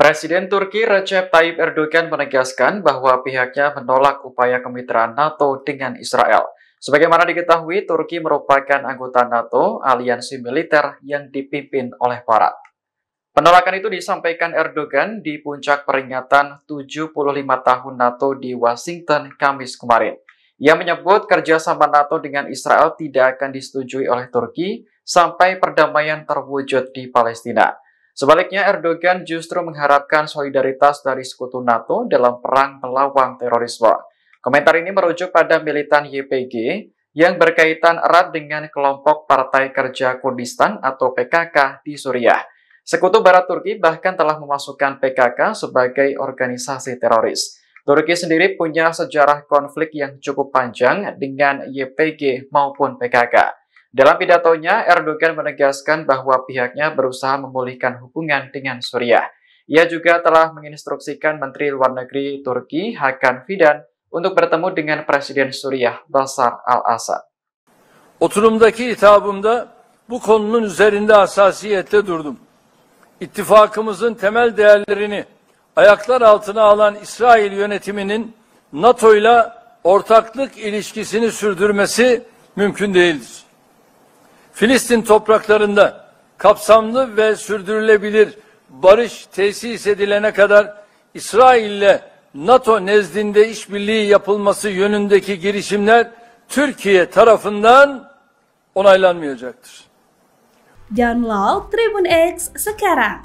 Presiden Turki Recep Tayyip Erdogan menegaskan bahwa pihaknya menolak upaya kemitraan NATO dengan Israel. Sebagaimana diketahui, Turki merupakan anggota NATO, aliansi militer yang dipimpin oleh Barat. Penolakan itu disampaikan Erdogan di puncak peringatan 75 tahun NATO di Washington Kamis kemarin. Ia menyebut kerjasama NATO dengan Israel tidak akan disetujui oleh Turki sampai perdamaian terwujud di Palestina. Sebaliknya, Erdogan justru mengharapkan solidaritas dari sekutu NATO dalam perang melawan terorisme. Komentar ini merujuk pada militan YPG yang berkaitan erat dengan kelompok Partai Kerja Kurdistan atau PKK di Suriah. Sekutu Barat Turki bahkan telah memasukkan PKK sebagai organisasi teroris. Turki sendiri punya sejarah konflik yang cukup panjang dengan YPG maupun PKK. Dalam pidatonya, Erdogan menegaskan bahwa pihaknya berusaha memulihkan hubungan dengan Suriah. Ia juga telah menginstruksikan Menteri Luar Negeri Turki Hakan Fidan untuk bertemu dengan Presiden Suriah Basar al-Assad. Oturumdaki hitabımda bu konunun üzerinde hassasiyetle durdum. İttifakımızın temel değerlerini ayaklar altına alan İsrail yönetiminin NATO ile ortaklık ilişkisini sürdürmesi mümkün değildir. Filistin topraklarında kapsamlı ve sürdürülebilir barış tesis edilene kadar İsrail ile NATO nezdinde işbirliği yapılması yönündeki girişimler Türkiye tarafından onaylanmayacaktır. Download Tribune X sekarang.